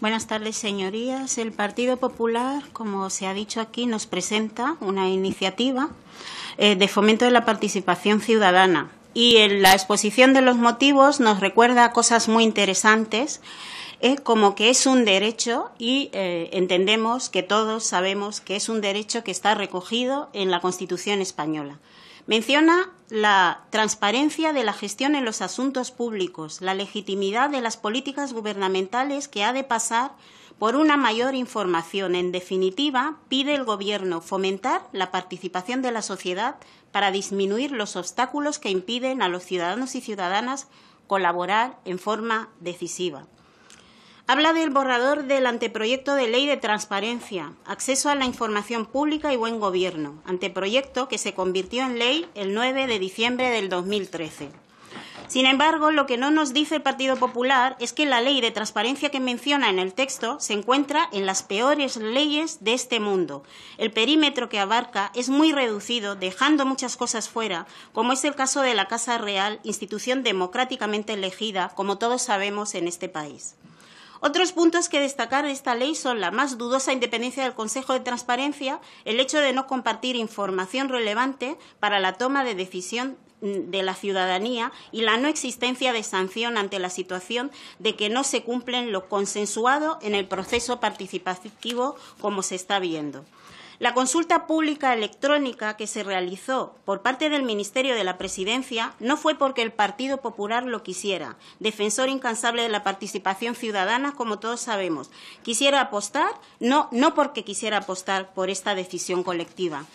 Buenas tardes, señorías. El Partido Popular, como se ha dicho aquí, nos presenta una iniciativa eh, de fomento de la participación ciudadana. Y en la exposición de los motivos nos recuerda cosas muy interesantes, eh, como que es un derecho y eh, entendemos que todos sabemos que es un derecho que está recogido en la Constitución española. Menciona la transparencia de la gestión en los asuntos públicos, la legitimidad de las políticas gubernamentales que ha de pasar por una mayor información. En definitiva, pide el Gobierno fomentar la participación de la sociedad para disminuir los obstáculos que impiden a los ciudadanos y ciudadanas colaborar en forma decisiva. Habla del borrador del anteproyecto de ley de transparencia, acceso a la información pública y buen gobierno, anteproyecto que se convirtió en ley el 9 de diciembre del 2013. Sin embargo, lo que no nos dice el Partido Popular es que la ley de transparencia que menciona en el texto se encuentra en las peores leyes de este mundo. El perímetro que abarca es muy reducido, dejando muchas cosas fuera, como es el caso de la Casa Real, institución democráticamente elegida, como todos sabemos en este país. Otros puntos que destacar de esta ley son la más dudosa independencia del Consejo de Transparencia, el hecho de no compartir información relevante para la toma de decisión mm, de la ciudadanía y la no existencia de sanción ante la situación de que no se cumplen lo consensuado en el proceso participativo como se está viendo. La consulta pública electrónica que se realizó por parte del Ministerio de la Presidencia no fue porque el Partido Popular lo quisiera, defensor incansable de la participación ciudadana, como todos sabemos. Quisiera apostar, no, no porque quisiera apostar por esta decisión colectiva.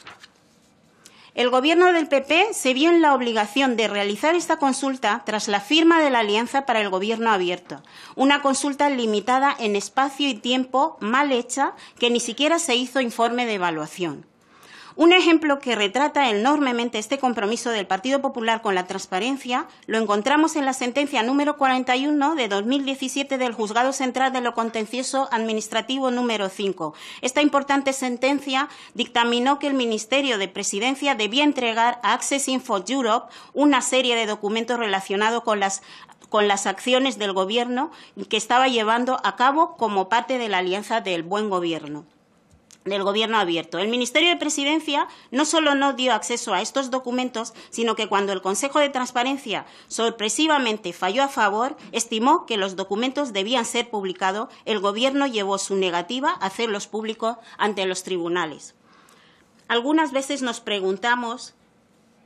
El gobierno del PP se vio en la obligación de realizar esta consulta tras la firma de la Alianza para el Gobierno Abierto, una consulta limitada en espacio y tiempo, mal hecha, que ni siquiera se hizo informe de evaluación. Un ejemplo que retrata enormemente este compromiso del Partido Popular con la transparencia lo encontramos en la sentencia número 41 de 2017 del Juzgado Central de lo Contencioso Administrativo número 5. Esta importante sentencia dictaminó que el Ministerio de Presidencia debía entregar a Access Info Europe una serie de documentos relacionados con las con las acciones del Gobierno que estaba llevando a cabo como parte de la Alianza del Buen Gobierno del gobierno abierto. El Ministerio de Presidencia no solo no dio acceso a estos documentos, sino que cuando el Consejo de Transparencia sorpresivamente falló a favor, estimó que los documentos debían ser publicados, el gobierno llevó su negativa a hacerlos públicos ante los tribunales. Algunas veces nos preguntamos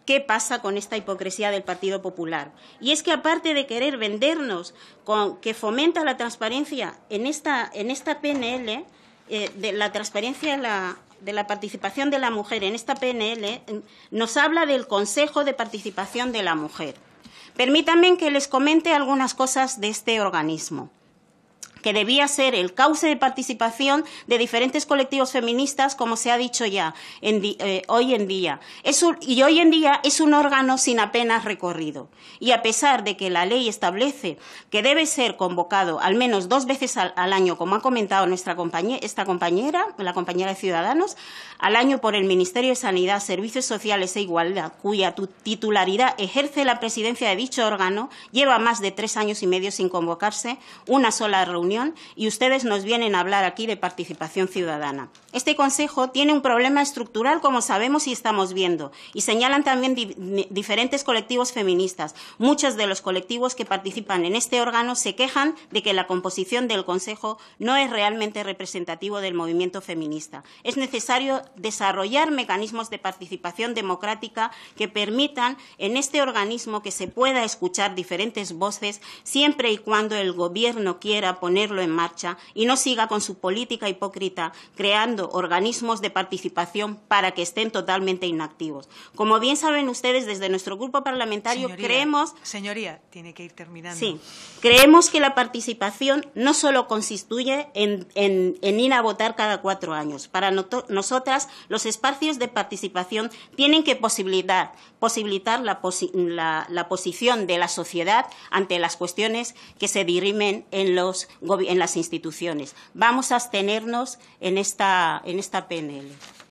qué pasa con esta hipocresía del Partido Popular. Y es que aparte de querer vendernos con que fomenta la transparencia en esta, en esta PNL, eh, de la transparencia de la, de la participación de la mujer en esta PNL nos habla del Consejo de Participación de la Mujer. Permítanme que les comente algunas cosas de este organismo que debía ser el cauce de participación de diferentes colectivos feministas, como se ha dicho ya eh, hoy en día. Es y hoy en día es un órgano sin apenas recorrido. Y a pesar de que la ley establece que debe ser convocado al menos dos veces al, año, como ha comentado nuestra compañe esta compañera, la compañera de Ciudadanos, al año por el Ministerio de Sanidad, Servicios Sociales e Igualdad, cuya titularidad ejerce la presidencia de dicho órgano, lleva más de tres años y medio sin convocarse una sola reunión y ustedes nos vienen a hablar aquí de participación ciudadana. Este Consejo tiene un problema estructural, como sabemos y estamos viendo, y señalan también diferentes colectivos feministas. Muchos de los colectivos que participan en este órgano se quejan de que la composición del Consejo no es realmente representativo del movimiento feminista. Es necesario desarrollar mecanismos de participación democrática que permitan en este organismo que se pueda escuchar diferentes voces siempre y cuando el Gobierno quiera poner en marcha y no siga con su política hipócrita creando organismos de participación para que estén totalmente inactivos. Como bien saben ustedes, desde nuestro grupo parlamentario creemos... Señoría, tiene que ir terminando. creemos que la participación no solo constituye en, ir a votar cada cuatro años. Para nosotras, los espacios de participación tienen que posibilitar, la posición de la sociedad ante las cuestiones que se dirimen en los en las instituciones. Vamos a abstenernos en esta, en esta PNL.